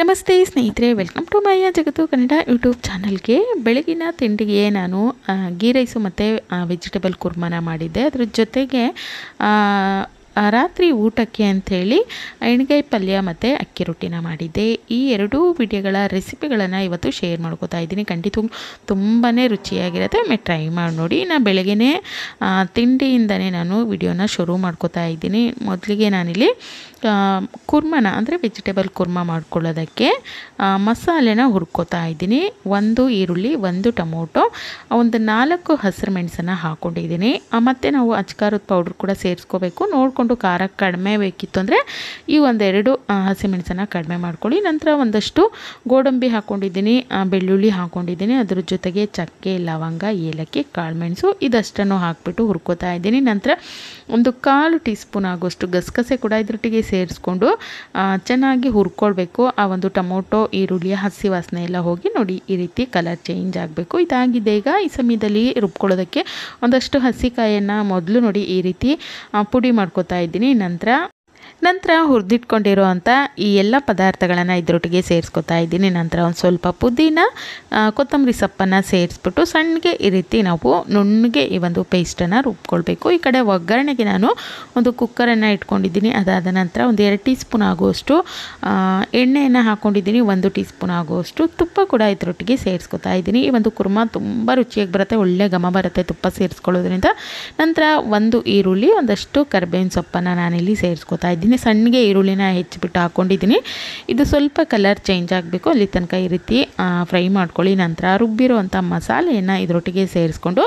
ನಮಸ್ತೆ ಸ್ನೇಹಿತರೆ welcome to ಮೈಯ ಜಗತ್ತು ಕನ್ನಡ ಯೂಟ್ಯೂಬ್ ಚಾನಲ್ಗೆ ಬೆಳಗಿನ ತಿಂಡಿಗೆ ನಾನು ಗೀ ರೈಸು ಮತ್ತು ವೆಜಿಟೇಬಲ್ ಕುರ್ಮಾನ ಮಾಡಿದ್ದೆ ಅದ್ರ ಜೊತೆಗೆ ರಾತ್ರಿ ಊಟಕ್ಕೆ ಅಂಥೇಳಿ ಎಣ್ಗಾಯಿ ಪಲ್ಯ ಮತ್ತು ಅಕ್ಕಿ ರೊಟ್ಟಿನ ಮಾಡಿದ್ದೆ ಈ ಎರಡೂ ವಿಡಿಯೋಗಳ ರೆಸಿಪಿಗಳನ್ನು ಇವತ್ತು ಶೇರ್ ಮಾಡ್ಕೋತಾ ಇದ್ದೀನಿ ಖಂಡಿತ ತುಂಬಾ ರುಚಿಯಾಗಿರುತ್ತೆ ಒಮ್ಮೆ ಟ್ರೈ ಮಾಡಿ ನೋಡಿ ನಾನು ಬೆಳಗ್ಗೆ ತಿಂಡಿಯಿಂದನೇ ನಾನು ವಿಡಿಯೋನ ಶುರು ಮಾಡ್ಕೋತಾ ಇದ್ದೀನಿ ಮೊದಲಿಗೆ ನಾನಿಲ್ಲಿ ಕುರ್ಮನ ಅಂದರೆ ವೆಜಿಟೇಬಲ್ ಕುರ್ಮ ಮಾಡ್ಕೊಳ್ಳೋದಕ್ಕೆ ಮಸಾಲೆನ ಹುರ್ಕೋತಾ ಇದ್ದೀನಿ ಒಂದು ಈರುಳ್ಳಿ ಒಂದು ಟೊಮೊಟೊ ಒಂದು ನಾಲ್ಕು ಹಸಿರು ಮೆಣಸನ್ನು ಹಾಕ್ಕೊಂಡಿದ್ದೀನಿ ಮತ್ತು ನಾವು ಅಚ್ಕಾರದ ಪೌಡ್ರ್ ಕೂಡ ಸೇರಿಸ್ಕೋಬೇಕು ನೋಡಿಕೊಂಡು ಖಾರ ಕಡಿಮೆ ಬೇಕಿತ್ತು ಅಂದರೆ ಈ ಒಂದೆರಡು ಹಸಿಮೆಣಸನ್ನು ಕಡಿಮೆ ಮಾಡ್ಕೊಳ್ಳಿ ನಂತರ ಒಂದಷ್ಟು ಗೋಡಂಬಿ ಹಾಕ್ಕೊಂಡಿದ್ದೀನಿ ಬೆಳ್ಳುಳ್ಳಿ ಹಾಕ್ಕೊಂಡಿದ್ದೀನಿ ಅದ್ರ ಜೊತೆಗೆ ಚಕ್ಕೆ ಲವಂಗ ಏಲಕ್ಕಿ ಕಾಳುಮೆಣಸು ಇದಷ್ಟನ್ನು ಹಾಕ್ಬಿಟ್ಟು ಹುರ್ಕೋತಾ ಇದ್ದೀನಿ ನಂತರ ಒಂದು ಕಾಲು ಟೀ ಸ್ಪೂನ್ ಆಗೋಷ್ಟು ಗಸಗಸೆ ಕೂಡ ಇದ್ರೊಟ್ಟಿಗೆ ಸೇರಿಸ್ಕೊಂಡು ಚೆನ್ನಾಗಿ ಹುರ್ಕೊಳ್ಬೇಕು ಆ ಒಂದು ಟೊಮೊಟೊ ಈರುಳ್ಳಿ ಹಸಿ ವಾಸನೆ ಎಲ್ಲ ಹೋಗಿ ನೋಡಿ ಈ ರೀತಿ ಕಲರ್ ಚೇಂಜ್ ಆಗಬೇಕು ಇದಾಗಿದೆ ಈಗ ಈ ಸಮಯದಲ್ಲಿ ರುಬ್ಕೊಳ್ಳೋದಕ್ಕೆ ಒಂದಷ್ಟು ಹಸಿ ಕಾಯನ್ನು ಮೊದಲು ನೋಡಿ ಈ ರೀತಿ ಪುಡಿ ಮಾಡ್ಕೋತಾ ಇದ್ದೀನಿ ನಂತರ ನಂತರ ಹುರಿದಿಟ್ಕೊಂಡಿರೋ ಈ ಎಲ್ಲ ಪದಾರ್ಥಗಳನ್ನು ಇದರೊಟ್ಟಿಗೆ ಸೇರಿಸ್ಕೊತಾ ಇದ್ದೀನಿ ನಂತರ ಒಂದು ಸ್ವಲ್ಪ ಪುದೀನ ಕೊತ್ತಂಬರಿ ಸೊಪ್ಪನ್ನು ಸೇರಿಸ್ಬಿಟ್ಟು ಸಣ್ಣಗೆ ಈ ರೀತಿ ನಾವು ನುಣ್ಣಗೆ ಈ ಒಂದು ಪೇಸ್ಟನ್ನು ರುಬ್ಕೊಳ್ಬೇಕು ಈ ಕಡೆ ಒಗ್ಗರಣೆಗೆ ನಾನು ಒಂದು ಕುಕ್ಕರನ್ನು ಇಟ್ಕೊಂಡಿದ್ದೀನಿ ಅದಾದ ನಂತರ ಒಂದು ಎರಡು ಟೀ ಸ್ಪೂನ್ ಆಗುವಷ್ಟು ಎಣ್ಣೆಯನ್ನು ಹಾಕ್ಕೊಂಡಿದ್ದೀನಿ ಒಂದು ಟೀ ಸ್ಪೂನ್ ಆಗುವಷ್ಟು ತುಪ್ಪ ಕೂಡ ಇದರೊಟ್ಟಿಗೆ ಸೇರಿಸ್ಕೊತಾ ಇದ್ದೀನಿ ಈ ಒಂದು ಕುರ್ಮ ತುಂಬ ರುಚಿಯಾಗಿ ಬರುತ್ತೆ ಒಳ್ಳೆ ಘಮ ಬರುತ್ತೆ ತುಪ್ಪ ಸೇರಿಸ್ಕೊಳ್ಳೋದ್ರಿಂದ ನಂತರ ಒಂದು ಈರುಳ್ಳಿ ಒಂದಷ್ಟು ಕರ್ಬೇವಿನ ಸೊಪ್ಪನ್ನು ನಾನಿಲ್ಲಿ ಸೇರಿಸ್ಕೊತಾ ಇದ್ದೀನಿ ಸಣ್ಣಗೆ ಈರುಳ್ಳಿನ ಹೆಚ್ಚಿಬಿಟ್ಟು ಹಾಕ್ಕೊಂಡಿದ್ದೀನಿ ಇದು ಸ್ವಲ್ಪ ಕಲರ್ ಚೇಂಜ್ ಆಗಬೇಕು ಅಲ್ಲಿ ತನಕ ಈ ರೀತಿ ಫ್ರೈ ಮಾಡ್ಕೊಳ್ಳಿ ನಂತರ ರುಬ್ಬಿರುವಂಥ ಮಸಾಲೆಯನ್ನು ಇದರೊಟ್ಟಿಗೆ ಸೇರಿಸ್ಕೊಂಡು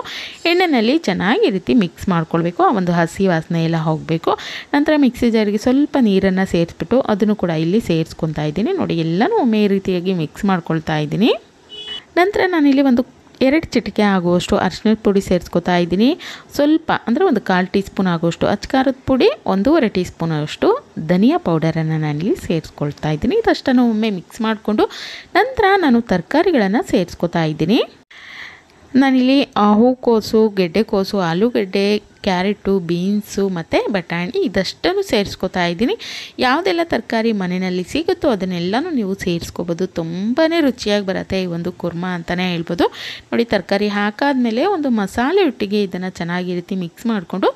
ಎಣ್ಣೆಯಲ್ಲಿ ಚೆನ್ನಾಗಿ ಈ ರೀತಿ ಮಿಕ್ಸ್ ಮಾಡ್ಕೊಳ್ಬೇಕು ಆ ಒಂದು ಹಸಿ ವಾಸನೆ ಎಲ್ಲ ಹೋಗಬೇಕು ನಂತರ ಮಿಕ್ಸಿ ಜಾರಿಗೆ ಸ್ವಲ್ಪ ನೀರನ್ನು ಸೇರಿಸ್ಬಿಟ್ಟು ಅದನ್ನು ಕೂಡ ಇಲ್ಲಿ ಸೇರಿಸ್ಕೊತಾ ಇದ್ದೀನಿ ನೋಡಿ ಎಲ್ಲನೂ ಒಮ್ಮೆ ರೀತಿಯಾಗಿ ಮಿಕ್ಸ್ ಮಾಡ್ಕೊಳ್ತಾ ಇದ್ದೀನಿ ನಂತರ ನಾನಿಲ್ಲಿ ಒಂದು ಎರಡು ಚಿಟಿಕೆ ಆಗುವಷ್ಟು ಅರ್ಶಿನದ ಪುಡಿ ಸೇರಿಸ್ಕೊತಾ ಇದ್ದೀನಿ ಸ್ವಲ್ಪ ಅಂದರೆ ಒಂದು ಕಾಲು ಟೀ ಸ್ಪೂನ್ ಆಗುವಷ್ಟು ಅಚ್ಕಾರದ ಪುಡಿ ಒಂದೂವರೆ ಟೀ ಸ್ಪೂನ್ ಆಗುವಷ್ಟು ಧನಿಯಾ ಪೌಡರನ್ನು ನಾನಿಲ್ಲಿ ಸೇರಿಸ್ಕೊಳ್ತಾ ಇದ್ದೀನಿ ಇದಷ್ಟನ್ನು ಒಮ್ಮೆ ಮಿಕ್ಸ್ ಮಾಡಿಕೊಂಡು ನಂತರ ನಾನು ತರಕಾರಿಗಳನ್ನು ಸೇರಿಸ್ಕೊತಾ ಇದ್ದೀನಿ ನಾನಿಲ್ಲಿ ಹೂಕೋಸು ಕೋಸು ಆಲೂಗೆಡ್ಡೆ ಕ್ಯಾರೆಟು ಬೀನ್ಸು ಮತ್ತು ಬಟಾಣಿ ಇದಷ್ಟನ್ನು ಸೇರಿಸ್ಕೋತಾ ಇದ್ದೀನಿ ಯಾವುದೆಲ್ಲ ತರಕಾರಿ ಮನೆಯಲ್ಲಿ ಸಿಗುತ್ತೋ ಅದನ್ನೆಲ್ಲನೂ ನೀವು ಸೇರಿಸ್ಕೋಬೋದು ತುಂಬಾ ರುಚಿಯಾಗಿ ಬರುತ್ತೆ ಈ ಒಂದು ಕುರ್ಮ ಅಂತಲೇ ಹೇಳ್ಬೋದು ನೋಡಿ ತರಕಾರಿ ಹಾಕಾದ್ಮೇಲೆ ಒಂದು ಮಸಾಲೆ ಒಟ್ಟಿಗೆ ಇದನ್ನು ಚೆನ್ನಾಗಿ ರೀತಿ ಮಿಕ್ಸ್ ಮಾಡಿಕೊಂಡು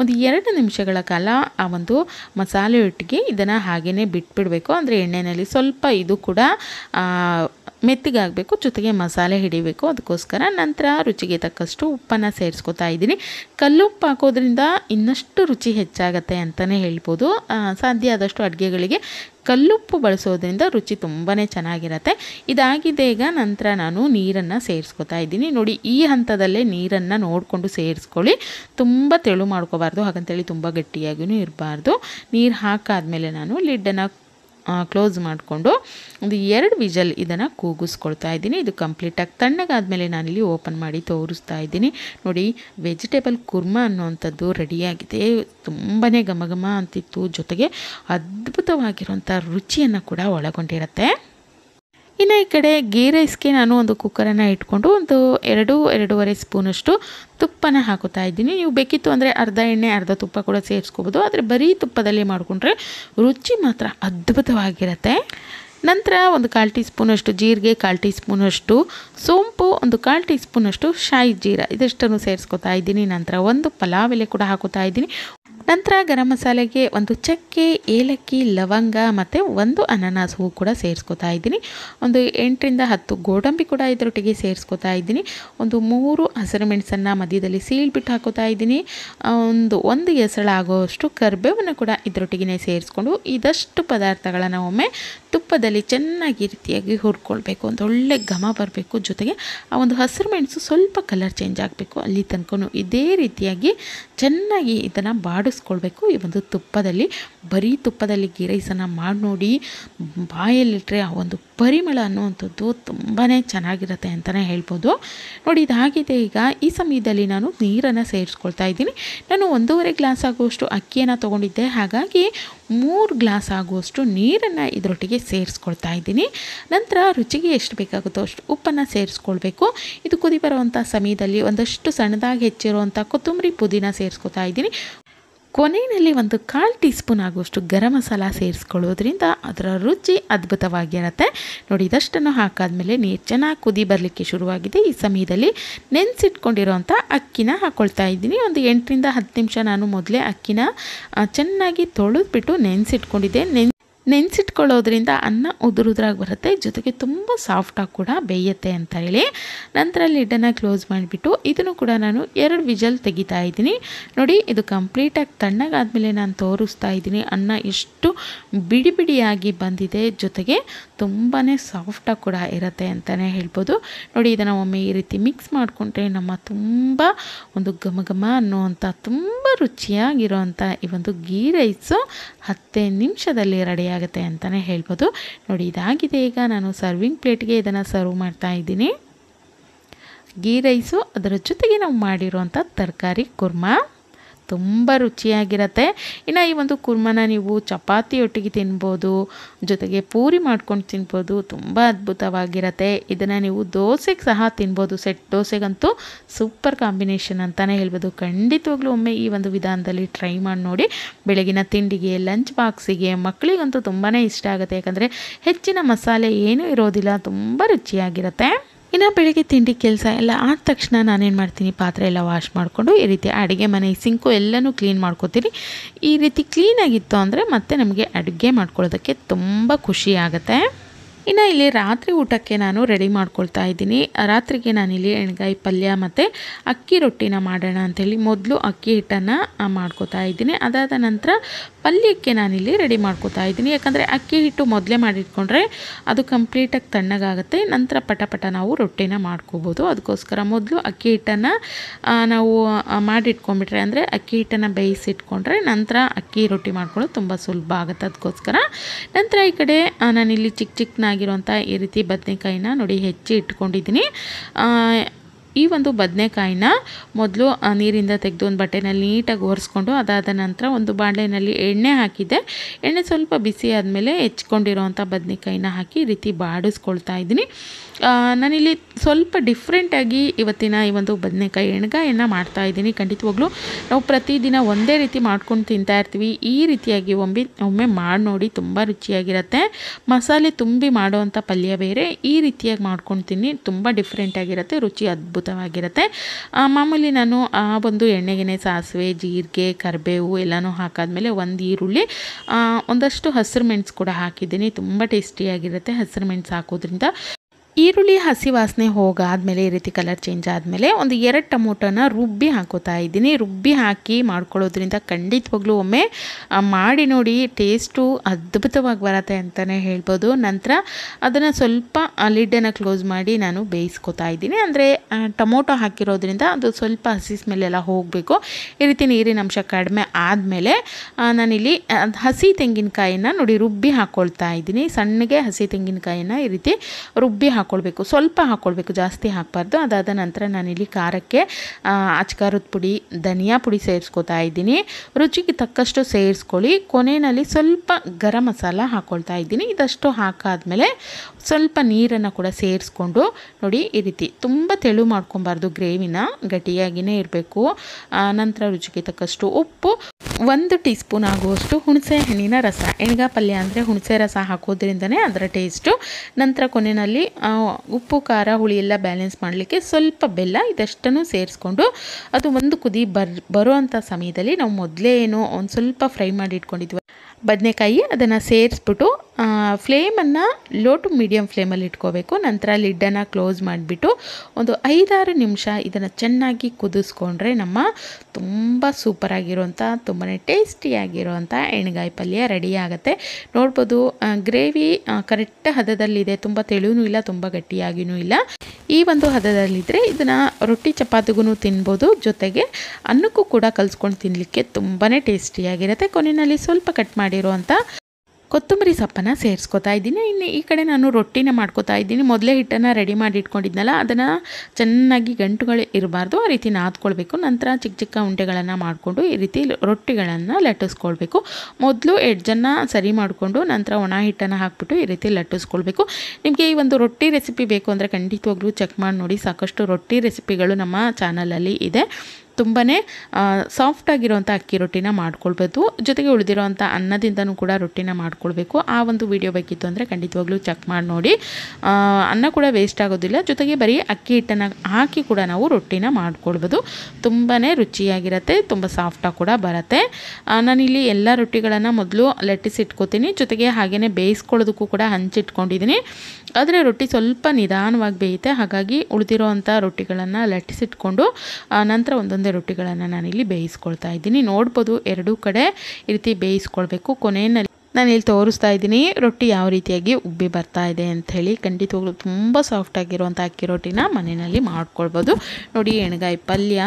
ಒಂದು ಎರಡು ನಿಮಿಷಗಳ ಕಾಲ ಆ ಒಂದು ಮಸಾಲೆ ಒಟ್ಟಿಗೆ ಇದನ್ನು ಹಾಗೆಯೇ ಬಿಟ್ಬಿಡಬೇಕು ಅಂದರೆ ಎಣ್ಣೆಯಲ್ಲಿ ಸ್ವಲ್ಪ ಇದು ಕೂಡ ಮೆತ್ತಗಾಗಬೇಕು ಜೊತೆಗೆ ಮಸಾಲೆ ಹಿಡಿಬೇಕು ಅದಕ್ಕೋಸ್ಕರ ನಂತರ ರುಚಿಗೆ ತಕ್ಕಷ್ಟು ಉಪ್ಪನ್ನು ಸೇರಿಸ್ಕೊತಾ ಇದ್ದೀನಿ ಕಲ್ಲುಪ್ಪು ಹಾಕೋದ್ರಿಂದ ಇನ್ನಷ್ಟು ರುಚಿ ಹೆಚ್ಚಾಗತ್ತೆ ಅಂತಲೇ ಹೇಳ್ಬೋದು ಸಾಧ್ಯ ಆದಷ್ಟು ಅಡುಗೆಗಳಿಗೆ ಕಲ್ಲುಪ್ಪು ಬಳಸೋದ್ರಿಂದ ರುಚಿ ತುಂಬಾ ಚೆನ್ನಾಗಿರತ್ತೆ ಇದಾಗಿದೆ ಈಗ ನಂತರ ನಾನು ನೀರನ್ನು ಸೇರಿಸ್ಕೊತಾ ಇದ್ದೀನಿ ನೋಡಿ ಈ ಹಂತದಲ್ಲೇ ನೀರನ್ನು ನೋಡಿಕೊಂಡು ಸೇರಿಸ್ಕೊಳ್ಳಿ ತುಂಬ ತೆಳು ಮಾಡ್ಕೋಬಾರ್ದು ಹಾಗಂತೇಳಿ ತುಂಬ ಗಟ್ಟಿಯಾಗಿಯೂ ಇರಬಾರ್ದು ನೀರು ಹಾಕಾದ್ಮೇಲೆ ನಾನು ಲಿಡ್ಡನ್ನು ಕ್ಲೋಸ್ ಮಾಡಿಕೊಂಡು ಒಂದು ಎರಡು ವಿಜಲ್ ಇದನ್ನು ಕೂಗಿಸ್ಕೊಳ್ತಾ ಇದ್ದೀನಿ ಇದು ಕಂಪ್ಲೀಟಾಗಿ ತಣ್ಣಗಾದಮೇಲೆ ನಾನಿಲ್ಲಿ ಓಪನ್ ಮಾಡಿ ತೋರಿಸ್ತಾ ಇದ್ದೀನಿ ನೋಡಿ ವೆಜಿಟೇಬಲ್ ಕುರ್ಮ ಅನ್ನೋವಂಥದ್ದು ರೆಡಿಯಾಗಿದೆ ತುಂಬಾ ಘಮ ಘಮ ಅಂತಿತ್ತು ಜೊತೆಗೆ ಅದ್ಭುತವಾಗಿರುವಂಥ ರುಚಿಯನ್ನು ಕೂಡ ಒಳಗೊಂಡಿರುತ್ತೆ ಇನ್ನು ಈ ಕಡೆ ಗೀ ರೈಸ್ಗೆ ನಾನು ಒಂದು ಕುಕ್ಕರನ್ನು ಇಟ್ಕೊಂಡು ಒಂದು ಎರಡು ಎರಡೂವರೆ ಸ್ಪೂನಷ್ಟು ತುಪ್ಪನ ಹಾಕುತ್ತಾ ಇದ್ದೀನಿ ನೀವು ಬೇಕಿತ್ತು ಅಂದರೆ ಅರ್ಧ ಎಣ್ಣೆ ಅರ್ಧ ತುಪ್ಪ ಕೂಡ ಸೇರಿಸ್ಕೋಬೋದು ಆದರೆ ಬರೀ ತುಪ್ಪದಲ್ಲಿ ಮಾಡಿಕೊಂಡ್ರೆ ರುಚಿ ಮಾತ್ರ ಅದ್ಭುತವಾಗಿರುತ್ತೆ ನಂತರ ಒಂದು ಕಾಲು ಟೀ ಸ್ಪೂನಷ್ಟು ಜೀರಿಗೆ ಕಾಲು ಟೀ ಸ್ಪೂನಷ್ಟು ಸೋಂಪು ಒಂದು ಕಾಲು ಟೀ ಸ್ಪೂನಷ್ಟು ಶಾಯಿ ಜೀರ ಇದಿಷ್ಟನ್ನು ಸೇರಿಸ್ಕೊತಾ ಇದ್ದೀನಿ ನಂತರ ಒಂದು ಪಲಾವ್ ಎಲೆ ಕೂಡ ಹಾಕುತ್ತಾ ಇದ್ದೀನಿ ನಂತರ ಗರಂ ಮಸಾಲೆಗೆ ಒಂದು ಚಕ್ಕೆ ಏಲಕ್ಕಿ ಲವಂಗ ಮತ್ತು ಒಂದು ಅನಾನಸ್ ಹೂ ಕೂಡ ಸೇರಿಸ್ಕೊತಾ ಇದ್ದೀನಿ ಒಂದು ಎಂಟರಿಂದ ಹತ್ತು ಗೋಡಂಬಿ ಕೂಡ ಇದರೊಟ್ಟಿಗೆ ಸೇರಿಸ್ಕೊತಾ ಇದ್ದೀನಿ ಒಂದು ಮೂರು ಹಸಿರು ಮೆಣಸನ್ನು ಮಧ್ಯದಲ್ಲಿ ಸೀಳ್ಬಿಟ್ಟು ಹಾಕೋತಾ ಇದ್ದೀನಿ ಒಂದು ಒಂದು ಎಸಳ ಆಗೋಷ್ಟು ಕರ್ಬೇವನ್ನು ಕೂಡ ಇದರೊಟ್ಟಿಗೆ ಸೇರಿಸ್ಕೊಂಡು ಇದಷ್ಟು ಪದಾರ್ಥಗಳನ್ನು ಒಮ್ಮೆ ತುಪ್ಪದಲ್ಲಿ ಚೆನ್ನಾಗಿ ರೀತಿಯಾಗಿ ಹುರ್ಕೊಳ್ಬೇಕು ಒಂದು ಒಳ್ಳೆ ಘಮ ಬರಬೇಕು ಜೊತೆಗೆ ಆ ಒಂದು ಹಸಿರು ಮೆಣಸು ಸ್ವಲ್ಪ ಕಲರ್ ಚೇಂಜ್ ಆಗಬೇಕು ಅಲ್ಲಿ ತನಕ ಇದೇ ರೀತಿಯಾಗಿ ಚೆನ್ನಾಗಿ ಇದನ್ನು ಬಾಡು ಕೂಡಿಸ್ಕೊಳ್ಬೇಕು ಈ ಒಂದು ತುಪ್ಪದಲ್ಲಿ ಬರೀ ತುಪ್ಪದಲ್ಲಿ ಗೀ ರೈಸನ್ನು ಮಾಡಿ ನೋಡಿ ಬಾಯಲ್ಲಿಟ್ಟರೆ ಆ ಒಂದು ಪರಿಮಳ ಅನ್ನುವಂಥದ್ದು ತುಂಬಾ ಚೆನ್ನಾಗಿರುತ್ತೆ ಅಂತಲೇ ಹೇಳ್ಬೋದು ನೋಡಿ ಇದಾಗಿದೆ ಈಗ ಈ ಸಮಯದಲ್ಲಿ ನಾನು ನೀರನ್ನು ಸೇರಿಸ್ಕೊಳ್ತಾ ಇದ್ದೀನಿ ನಾನು ಒಂದೂವರೆ ಗ್ಲಾಸ್ ಆಗುವಷ್ಟು ಅಕ್ಕಿಯನ್ನು ತೊಗೊಂಡಿದ್ದೆ ಹಾಗಾಗಿ ಮೂರು ಗ್ಲಾಸ್ ಆಗುವಷ್ಟು ನೀರನ್ನು ಇದರೊಟ್ಟಿಗೆ ಸೇರಿಸ್ಕೊಳ್ತಾ ಇದ್ದೀನಿ ನಂತರ ರುಚಿಗೆ ಎಷ್ಟು ಬೇಕಾಗುತ್ತೋ ಅಷ್ಟು ಉಪ್ಪನ್ನು ಸೇರಿಸ್ಕೊಳ್ಬೇಕು ಇದು ಕುದಿ ಬರುವಂಥ ಸಮಯದಲ್ಲಿ ಒಂದಷ್ಟು ಸಣ್ಣದಾಗಿ ಹೆಚ್ಚಿರುವಂಥ ಕೊತ್ತಂಬರಿ ಪುದೀನ ಸೇರಿಸ್ಕೊತಾ ಇದ್ದೀನಿ ಕೊನೆಯಲ್ಲಿ ಒಂದು ಕಾಲು ಟೀ ಸ್ಪೂನ್ ಆಗುವಷ್ಟು ಗರಂ ಮಸಾಲ ಸೇರಿಸ್ಕೊಳ್ಳೋದ್ರಿಂದ ಅದರ ರುಚಿ ಅದ್ಭುತವಾಗಿರುತ್ತೆ ನೋಡಿ ಇದಷ್ಟನ್ನು ಹಾಕಾದ್ಮೇಲೆ ನೀರು ಚೆನ್ನಾಗಿ ಕುದಿ ಬರಲಿಕ್ಕೆ ಶುರುವಾಗಿದೆ ಈ ಸಮಯದಲ್ಲಿ ನೆನೆಸಿಟ್ಕೊಂಡಿರೋಂಥ ಅಕ್ಕಿನ ಹಾಕ್ಕೊಳ್ತಾ ಇದ್ದೀನಿ ಒಂದು ಎಂಟರಿಂದ ಹತ್ತು ನಿಮಿಷ ನಾನು ಮೊದಲೇ ಅಕ್ಕಿನ ಚೆನ್ನಾಗಿ ತೊಳೆದ್ಬಿಟ್ಟು ನೆನೆಸಿಟ್ಕೊಂಡಿದ್ದೆ ನೆನ್ ನೆನೆಸಿಟ್ಕೊಳ್ಳೋದ್ರಿಂದ ಅನ್ನ ಉದುರುದ್ರಾಗಿ ಬರುತ್ತೆ ಜೊತೆಗೆ ತುಂಬ ಸಾಫ್ಟಾಗಿ ಕೂಡ ಬೇಯುತ್ತೆ ಅಂತ ಹೇಳಿ ನಂತರ ಲಿಡ್ಡನ್ನು ಕ್ಲೋಸ್ ಮಾಡಿಬಿಟ್ಟು ಇದನ್ನು ಕೂಡ ನಾನು ಎರಡು ವಿಜಲ್ ತೆಗಿತಾ ಇದ್ದೀನಿ ನೋಡಿ ಇದು ಕಂಪ್ಲೀಟಾಗಿ ತಣ್ಣಗಾದಮೇಲೆ ನಾನು ತೋರಿಸ್ತಾ ಇದ್ದೀನಿ ಅನ್ನ ಎಷ್ಟು ಬಿಡಿ ಬಿಡಿಯಾಗಿ ಬಂದಿದೆ ಜೊತೆಗೆ ತುಂಬಾ ಸಾಫ್ಟಾಗಿ ಕೂಡ ಇರುತ್ತೆ ಅಂತಲೇ ಹೇಳ್ಬೋದು ನೋಡಿ ಇದನ್ನು ಒಮ್ಮೆ ಈ ರೀತಿ ಮಿಕ್ಸ್ ಮಾಡಿಕೊಂಡ್ರೆ ನಮ್ಮ ತುಂಬ ಒಂದು ಘಮ ಘಮ ಅನ್ನುವಂಥ ತುಂಬ ರುಚಿಯಾಗಿರೋವಂಥ ಈ ಒಂದು ಗೀ ರೈಸು ಹತ್ತೇ ನಿಮಿಷದಲ್ಲಿ ರೆಡಿ ಆಗುತ್ತೆ ಅಂತಲೇ ಹೇಳ್ಬೋದು ನೋಡಿ ಇದಾಗಿದೆ ಈಗ ನಾನು ಸರ್ವಿಂಗ್ ಪ್ಲೇಟ್ಗೆ ಇದನ್ನು ಸರ್ವ್ ಮಾಡ್ತಾ ಇದ್ದೀನಿ ಗೀ ರೈಸು ಅದರ ಜೊತೆಗೆ ನಾವು ಮಾಡಿರುವಂಥ ತರಕಾರಿ ಕುರ್ಮಾ ತುಂಬ ರುಚಿಯಾಗಿರುತ್ತೆ ಇನ್ನು ಈ ಒಂದು ಕುರ್ಮನ ನೀವು ಚಪಾತಿ ಒಟ್ಟಿಗೆ ತಿನ್ಬೋದು ಜೊತೆಗೆ ಪೂರಿ ಮಾಡ್ಕೊಂಡು ತಿನ್ಬೋದು ತುಂಬ ಅದ್ಭುತವಾಗಿರುತ್ತೆ ಇದನ್ನು ನೀವು ದೋಸೆಗೆ ಸಹ ತಿನ್ಬೋದು ಸೆಟ್ ದೋಸೆಗಂತೂ ಸೂಪರ್ ಕಾಂಬಿನೇಷನ್ ಅಂತಲೇ ಹೇಳ್ಬೋದು ಖಂಡಿತವಾಗ್ಲೂ ಒಮ್ಮೆ ಈ ಒಂದು ವಿಧಾನದಲ್ಲಿ ಟ್ರೈ ಮಾಡಿ ನೋಡಿ ಬೆಳಗಿನ ತಿಂಡಿಗೆ ಲಂಚ್ ಬಾಕ್ಸಿಗೆ ಮಕ್ಕಳಿಗಂತೂ ತುಂಬಾ ಇಷ್ಟ ಆಗುತ್ತೆ ಯಾಕಂದರೆ ಹೆಚ್ಚಿನ ಮಸಾಲೆ ಏನೂ ಇರೋದಿಲ್ಲ ತುಂಬ ರುಚಿಯಾಗಿರುತ್ತೆ ಇನ್ನು ಬೆಳಿಗ್ಗೆ ತಿಂಡಿ ಕೆಲಸ ಎಲ್ಲ ಆದ ತಕ್ಷಣ ನಾನೇನು ಮಾಡ್ತೀನಿ ಪಾತ್ರೆ ಎಲ್ಲ ವಾಶ್ ಮಾಡಿಕೊಂಡು ಈ ರೀತಿ ಅಡುಗೆ ಮನೆ ಸಿಂಕು ಎಲ್ಲನೂ ಕ್ಲೀನ್ ಮಾಡ್ಕೋತೀನಿ ಈ ರೀತಿ ಕ್ಲೀನಾಗಿತ್ತು ಅಂದರೆ ಮತ್ತೆ ನಮಗೆ ಅಡುಗೆ ಮಾಡ್ಕೊಳ್ಳೋದಕ್ಕೆ ತುಂಬ ಖುಷಿ ಆಗುತ್ತೆ ಇನ್ನು ಇಲ್ಲಿ ರಾತ್ರಿ ಊಟಕ್ಕೆ ನಾನು ರೆಡಿ ಮಾಡ್ಕೊಳ್ತಾ ಇದ್ದೀನಿ ರಾತ್ರಿಗೆ ನಾನಿಲ್ಲಿ ಎಣ್ಗಾಯಿ ಪಲ್ಯ ಮತ್ತು ಅಕ್ಕಿ ರೊಟ್ಟಿನ ಮಾಡೋಣ ಅಂಥೇಳಿ ಮೊದಲು ಅಕ್ಕಿ ಹಿಟ್ಟನ್ನು ಮಾಡ್ಕೋತಾ ಇದ್ದೀನಿ ಅದಾದ ನಂತರ ಪಲ್ಯಕ್ಕೆ ನಾನಿಲ್ಲಿ ರೆಡಿ ಮಾಡ್ಕೋತಾ ಇದ್ದೀನಿ ಯಾಕಂದರೆ ಅಕ್ಕಿ ಹಿಟ್ಟು ಮೊದಲೇ ಮಾಡಿಟ್ಕೊಂಡ್ರೆ ಅದು ಕಂಪ್ಲೀಟಾಗಿ ತಣ್ಣಗಾಗುತ್ತೆ ನಂತರ ಪಟಪಟ ನಾವು ರೊಟ್ಟಿನ ಮಾಡ್ಕೋಬೋದು ಅದಕ್ಕೋಸ್ಕರ ಮೊದಲು ಅಕ್ಕಿ ಹಿಟ್ಟನ್ನು ನಾವು ಮಾಡಿಟ್ಕೊಂಡ್ಬಿಟ್ರೆ ಅಂದರೆ ಅಕ್ಕಿ ಹಿಟ್ಟನ್ನು ಬೇಯಿಸಿಟ್ಕೊಂಡ್ರೆ ನಂತರ ಅಕ್ಕಿ ರೊಟ್ಟಿ ಮಾಡ್ಕೊಳ್ಳೋದು ತುಂಬ ಸುಲಭ ಆಗುತ್ತೆ ಅದಕ್ಕೋಸ್ಕರ ನಂತರ ಈ ಕಡೆ ನಾನಿಲ್ಲಿ ಚಿಕ್ಕ ಚಿಕ್ಕನ ಆಗಿರುವಂಥ ಈ ರೀತಿ ಬದನೆಕಾಯಿನ ನೋಡಿ ಹೆಚ್ಚಿ ಇಟ್ಕೊಂಡಿದ್ದೀನಿ ಈ ಒಂದು ಬದನೆಕಾಯಿನ ಮೊದಲು ನೀರಿಂದ ತೆಗೆದು ಒಂದು ಬಟ್ಟೆನಲ್ಲಿ ನೀಟಾಗಿ ಒರೆಸ್ಕೊಂಡು ಅದಾದ ನಂತರ ಒಂದು ಬಾಣಲೆಯಲ್ಲಿ ಎಣ್ಣೆ ಹಾಕಿದ್ದೆ ಎಣ್ಣೆ ಸ್ವಲ್ಪ ಬಿಸಿ ಆದಮೇಲೆ ಹೆಚ್ಕೊಂಡಿರೋವಂಥ ಬದನೆಕಾಯಿನ ಹಾಕಿ ಈ ರೀತಿ ಬಾಡಿಸ್ಕೊಳ್ತಾ ಇದ್ದೀನಿ ನಾನಿಲ್ಲಿ ಸ್ವಲ್ಪ ಡಿಫ್ರೆಂಟಾಗಿ ಇವತ್ತಿನ ಈ ಒಂದು ಬದನೆಕಾಯಿ ಎಣ್ಗಾಯನ್ನು ಮಾಡ್ತಾಯಿದ್ದೀನಿ ಖಂಡಿತವಾಗ್ಲೂ ನಾವು ಪ್ರತಿದಿನ ಒಂದೇ ರೀತಿ ಮಾಡ್ಕೊಂಡು ತಿಂತಾ ಇರ್ತೀವಿ ಈ ರೀತಿಯಾಗಿ ಒಮ್ಮೆ ಒಮ್ಮೆ ಮಾಡಿ ನೋಡಿ ತುಂಬ ರುಚಿಯಾಗಿರುತ್ತೆ ಮಸಾಲೆ ತುಂಬಿ ಮಾಡುವಂಥ ಪಲ್ಯ ಬೇರೆ ಈ ರೀತಿಯಾಗಿ ಮಾಡ್ಕೊಂಡು ತಿನ್ನಿ ತುಂಬ ಡಿಫ್ರೆಂಟಾಗಿರುತ್ತೆ ರುಚಿ ಅದ್ಭುತ ಅದ್ಭುತವಾಗಿರುತ್ತೆ ಮಾಮೂಲಿ ನಾನು ಆ ಒಂದು ಎಣ್ಣೆಗೆನೆ ಸಾಸಿವೆ ಜೀರಿಗೆ ಕರಿಬೇವು ಎಲ್ಲನೂ ಹಾಕಾದ್ಮೇಲೆ ಒಂದು ಈರುಳ್ಳಿ ಒಂದಷ್ಟು ಹಸಿರು ಮೆಣಸು ಕೂಡ ಹಾಕಿದ್ದೀನಿ ತುಂಬ ಟೇಸ್ಟಿಯಾಗಿರುತ್ತೆ ಹಸಿರು ಮೆಣಸು ಹಾಕೋದ್ರಿಂದ ಈರುಳ್ಳಿ ಹಸಿ ವಾಸನೆ ಹೋಗಾದಮೇಲೆ ಈ ರೀತಿ ಕಲರ್ ಚೇಂಜ್ ಆದಮೇಲೆ ಒಂದು ಎರಡು ಟೊಮೊಟೊನ ರುಬ್ಬಿ ಹಾಕೋತಾ ಇದ್ದೀನಿ ರುಬ್ಬಿ ಹಾಕಿ ಮಾಡ್ಕೊಳ್ಳೋದ್ರಿಂದ ಖಂಡಿತವಾಗ್ಲೂ ಒಮ್ಮೆ ಮಾಡಿ ನೋಡಿ ಟೇಸ್ಟು ಅದ್ಭುತವಾಗಿ ಬರತ್ತೆ ಅಂತಲೇ ಹೇಳ್ಬೋದು ನಂತರ ಅದನ್ನು ಸ್ವಲ್ಪ ಲಿಡ್ಡನ್ನು ಕ್ಲೋಸ್ ಮಾಡಿ ನಾನು ಬೇಯಿಸ್ಕೊತಾ ಇದ್ದೀನಿ ಅಂದರೆ ಟೊಮೊಟೊ ಹಾಕಿರೋದ್ರಿಂದ ಅದು ಸ್ವಲ್ಪ ಹಸಿ ಸ್ಮೆಲ್ಲೆಲ್ಲ ಹೋಗಬೇಕು ಈ ರೀತಿ ನೀರಿನ ಅಂಶ ಕಡಿಮೆ ಆದಮೇಲೆ ನಾನಿಲ್ಲಿ ಹಸಿ ತೆಂಗಿನಕಾಯಿನ ನೋಡಿ ರುಬ್ಬಿ ಹಾಕ್ಕೊಳ್ತಾ ಇದ್ದೀನಿ ಸಣ್ಣಗೆ ಹಸಿ ತೆಂಗಿನಕಾಯಿನ ಈ ರೀತಿ ರುಬ್ಬಿ ಹಾಕ್ಕೊಳ್ಬೇಕು ಸ್ವಲ್ಪ ಹಾಕ್ಕೊಳ್ಬೇಕು ಜಾಸ್ತಿ ಹಾಕಬಾರ್ದು ಅದಾದ ನಂತರ ನಾನಿಲ್ಲಿ ಖಾರಕ್ಕೆ ಅಚ್ಕಾರದ ಪುಡಿ ಧನಿಯಾ ಪುಡಿ ಸೇರಿಸ್ಕೊತಾ ಇದ್ದೀನಿ ರುಚಿಗೆ ತಕ್ಕಷ್ಟು ಸೇರಿಸ್ಕೊಳ್ಳಿ ಕೊನೆಯಲ್ಲಿ ಸ್ವಲ್ಪ ಗರಂ ಮಸಾಲ ಹಾಕ್ಕೊಳ್ತಾ ಇದ್ದೀನಿ ಇದಷ್ಟು ಹಾಕಾದಮೇಲೆ ಸ್ವಲ್ಪ ನೀರನ್ನು ಕೂಡ ಸೇರಿಸ್ಕೊಂಡು ನೋಡಿ ಈ ರೀತಿ ತುಂಬ ತೆಳು ಮಾಡ್ಕೊಬಾರ್ದು ಗ್ರೇವಿನ ಗಟ್ಟಿಯಾಗಿಯೇ ಇರಬೇಕು ನಂತರ ರುಚಿಗೆ ತಕ್ಕಷ್ಟು ಉಪ್ಪು ಒಂದು ಟೀ ಸ್ಪೂನ್ ಆಗುವಷ್ಟು ಹುಣಸೆ ಹಣ್ಣಿನ ರಸ ಎಣ್ಗಾ ಪಲ್ಯ ಅಂದರೆ ಹುಣಸೆ ರಸ ಹಾಕೋದ್ರಿಂದನೇ ಅದರ ಟೇಸ್ಟು ನಂತರ ಕೊನೆಯಲ್ಲಿ ಉಪ್ಪು ಖಾರ ಹುಳಿ ಎಲ್ಲ ಬ್ಯಾಲೆನ್ಸ್ ಮಾಡಲಿಕ್ಕೆ ಸ್ವಲ್ಪ ಬೆಲ್ಲ ಇದಷ್ಟನ್ನು ಸೇರಿಸ್ಕೊಂಡು ಅದು ಒಂದು ಕುದಿ ಬರ್ ಬರುವಂಥ ಸಮಯದಲ್ಲಿ ನಾವು ಮೊದಲೇ ಏನೋ ಒಂದು ಸ್ವಲ್ಪ ಫ್ರೈ ಮಾಡಿ ಇಟ್ಕೊಂಡಿದ್ವಿ ಬದನೆಕಾಯಿ ಅದನ್ನು ಸೇರಿಸ್ಬಿಟ್ಟು ಫ್ಲೇಮನ್ನು ಲೋ ಟು ಮೀಡಿಯಮ್ ಫ್ಲೇಮಲ್ಲಿ ಇಟ್ಕೋಬೇಕು ನಂತರ ಲಿಡ್ಡನ್ನು ಕ್ಲೋಸ್ ಮಾಡಿಬಿಟ್ಟು ಒಂದು ಐದಾರು ನಿಮಿಷ ಇದನ್ನು ಚೆನ್ನಾಗಿ ಕುದಿಸ್ಕೊಂಡ್ರೆ ನಮ್ಮ ತುಂಬ ಸೂಪರಾಗಿರುವಂಥ ತುಂಬಾ ಟೇಸ್ಟಿಯಾಗಿರುವಂಥ ಎಣ್ಗಾಯಿ ಪಲ್ಯ ರೆಡಿ ಆಗುತ್ತೆ ನೋಡ್ಬೋದು ಗ್ರೇವಿ ಕರೆಕ್ಟ್ ಹದದಲ್ಲಿದೆ ತುಂಬ ತೆಳುವೂ ಇಲ್ಲ ತುಂಬ ಗಟ್ಟಿಯಾಗಿಯೂ ಇಲ್ಲ ಈ ಒಂದು ಹದದಲ್ಲಿದ್ದರೆ ಇದನ್ನು ರೊಟ್ಟಿ ಚಪಾತಿಗೂ ತಿನ್ಬೋದು ಜೊತೆಗೆ ಅನ್ನಕ್ಕೂ ಕೂಡ ಕಲಿಸ್ಕೊಂಡು ತಿನ್ನಲಿಕ್ಕೆ ತುಂಬಾ ಟೇಸ್ಟಿಯಾಗಿರುತ್ತೆ ಕೊನೆಯಲ್ಲಿ ಸ್ವಲ್ಪ ಕಟ್ ಮಾಡಿ ಮಾಡಿರುವಂಥ ಕೊತ್ತಂಬರಿ ಸೊಪ್ಪನ್ನ ಸೇರಿಸ್ಕೊತಾ ಇದ್ದೀನಿ ಇನ್ನು ಈ ಕಡೆ ನಾನು ರೊಟ್ಟಿನ ಮಾಡ್ಕೊತಾ ಇದ್ದೀನಿ ಮೊದಲೇ ಹಿಟ್ಟನ್ನು ರೆಡಿ ಮಾಡಿ ಇಟ್ಕೊಂಡಿದ್ನಲ್ಲ ಅದನ್ನು ಚೆನ್ನಾಗಿ ಗಂಟುಗಳು ಇರಬಾರ್ದು ಆ ರೀತಿ ನಾದ್ಕೊಳ್ಬೇಕು ನಂತರ ಚಿಕ್ಕ ಚಿಕ್ಕ ಉಂಡೆಗಳನ್ನು ಮಾಡಿಕೊಂಡು ಈ ರೀತಿ ರೊಟ್ಟಿಗಳನ್ನು ಲಟ್ಟಿಸ್ಕೊಳ್ಬೇಕು ಮೊದಲು ಎಡ್ಜನ್ನು ಸರಿ ಮಾಡಿಕೊಂಡು ನಂತರ ಒಣ ಹಿಟ್ಟನ್ನು ಹಾಕ್ಬಿಟ್ಟು ಈ ರೀತಿ ಲಟ್ಟಿಸ್ಕೊಳ್ಬೇಕು ನಿಮಗೆ ಈ ಒಂದು ರೊಟ್ಟಿ ರೆಸಿಪಿ ಬೇಕು ಅಂದರೆ ಖಂಡಿತವಾಗ್ಲೂ ಚೆಕ್ ಮಾಡಿ ನೋಡಿ ಸಾಕಷ್ಟು ರೊಟ್ಟಿ ರೆಸಿಪಿಗಳು ನಮ್ಮ ಚಾನಲಲ್ಲಿ ಇದೆ ತುಂಬಾ ಸಾಫ್ಟಾಗಿರೋವಂಥ ಅಕ್ಕಿ ರೊಟ್ಟಿನ ಮಾಡ್ಕೊಳ್ಬೇಕು ಜೊತೆಗೆ ಉಳಿದಿರೋವಂಥ ಅನ್ನದಿಂದನೂ ಕೂಡ ರೊಟ್ಟಿನ ಮಾಡ್ಕೊಳ್ಬೇಕು ಆ ಒಂದು ವಿಡಿಯೋ ಬೇಕಿತ್ತು ಅಂದರೆ ಖಂಡಿತವಾಗ್ಲೂ ಚೆಕ್ ಮಾಡಿ ನೋಡಿ ಅನ್ನ ಕೂಡ ವೇಸ್ಟ್ ಆಗೋದಿಲ್ಲ ಜೊತೆಗೆ ಬರೀ ಅಕ್ಕಿ ಹಿಟ್ಟನ್ನು ಹಾಕಿ ಕೂಡ ನಾವು ರೊಟ್ಟಿನ ಮಾಡ್ಕೊಳ್ಬೋದು ತುಂಬಾ ರುಚಿಯಾಗಿರುತ್ತೆ ತುಂಬ ಸಾಫ್ಟಾಗಿ ಕೂಡ ಬರುತ್ತೆ ನಾನಿಲ್ಲಿ ಎಲ್ಲ ರೊಟ್ಟಿಗಳನ್ನು ಮೊದಲು ಲಟ್ಟಿಸಿಟ್ಕೋತೀನಿ ಜೊತೆಗೆ ಹಾಗೆಯೇ ಬೇಯಿಸ್ಕೊಳ್ಳೋದಕ್ಕೂ ಕೂಡ ಹಂಚಿಟ್ಕೊಂಡಿದ್ದೀನಿ ಆದರೆ ರೊಟ್ಟಿ ಸ್ವಲ್ಪ ನಿಧಾನವಾಗಿ ಬೇಯುತ್ತೆ ಹಾಗಾಗಿ ಉಳಿದಿರೋ ಅಂಥ ರೊಟ್ಟಿಗಳನ್ನು ಲಟ್ಟಿಸಿಟ್ಕೊಂಡು ನಂತರ ಒಂದೊಂದು ಒಂದೇ ರೊಟ್ಟಿಗಳನ್ನು ನಾನಿಲ್ಲಿ ಬೇಯಿಸ್ಕೊಳ್ತಾ ಇದ್ದೀನಿ ನೋಡ್ಬೋದು ಎರಡೂ ಕಡೆ ಈ ರೀತಿ ಬೇಯಿಸ್ಕೊಳ್ಬೇಕು ಕೊನೆಯಲ್ಲಿ ನಾನು ಇಲ್ಲಿ ತೋರಿಸ್ತಾ ಇದ್ದೀನಿ ರೊಟ್ಟಿ ಯಾವ ರೀತಿಯಾಗಿ ಉಬ್ಬಿ ಬರ್ತಾ ಇದೆ ಅಂತ ಅಂಥೇಳಿ ಖಂಡಿತವಾಗ್ಲೂ ತುಂಬ ಸಾಫ್ಟಾಗಿರುವಂಥ ಅಕ್ಕಿ ರೊಟ್ಟಿನ ಮನೆಯಲ್ಲಿ ಮಾಡ್ಕೊಳ್ಬೋದು ನೋಡಿ ಎಣ್ಗಾಯಿ ಪಲ್ಯ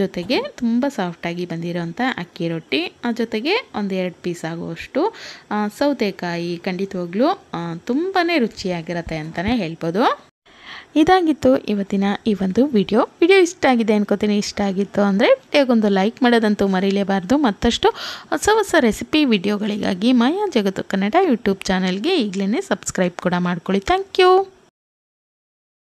ಜೊತೆಗೆ ತುಂಬ ಸಾಫ್ಟಾಗಿ ಬಂದಿರೋವಂಥ ಅಕ್ಕಿ ರೊಟ್ಟಿ ಜೊತೆಗೆ ಒಂದೆರಡು ಪೀಸ್ ಆಗುವಷ್ಟು ಸೌತೆಕಾಯಿ ಖಂಡಿತವಾಗ್ಲೂ ತುಂಬಾ ರುಚಿಯಾಗಿರುತ್ತೆ ಅಂತಲೇ ಹೇಳ್ಬೋದು ಇದಾಗಿತ್ತು ಇವತ್ತಿನ ಈ ಒಂದು ವಿಡಿಯೋ ವಿಡಿಯೋ ಇಷ್ಟ ಆಗಿದೆ ಅನ್ಕೋತೀನಿ ಇಷ್ಟ ಆಗಿತ್ತು ಅಂದರೆ ವಿಡಿಯೋಗೊಂದು ಲೈಕ್ ಮಾಡೋದಂತೂ ಮರೀಲೇಬಾರ್ದು ಮತ್ತಷ್ಟು ಹೊಸ ಹೊಸ ರೆಸಿಪಿ ವಿಡಿಯೋಗಳಿಗಾಗಿ ಮಾಯಾ ಜಗತ್ತು ಕನ್ನಡ ಯೂಟ್ಯೂಬ್ ಚಾನಲ್ಗೆ ಈಗಲೇ ಸಬ್ಸ್ಕ್ರೈಬ್ ಕೂಡ ಮಾಡ್ಕೊಳ್ಳಿ ಥ್ಯಾಂಕ್ ಯು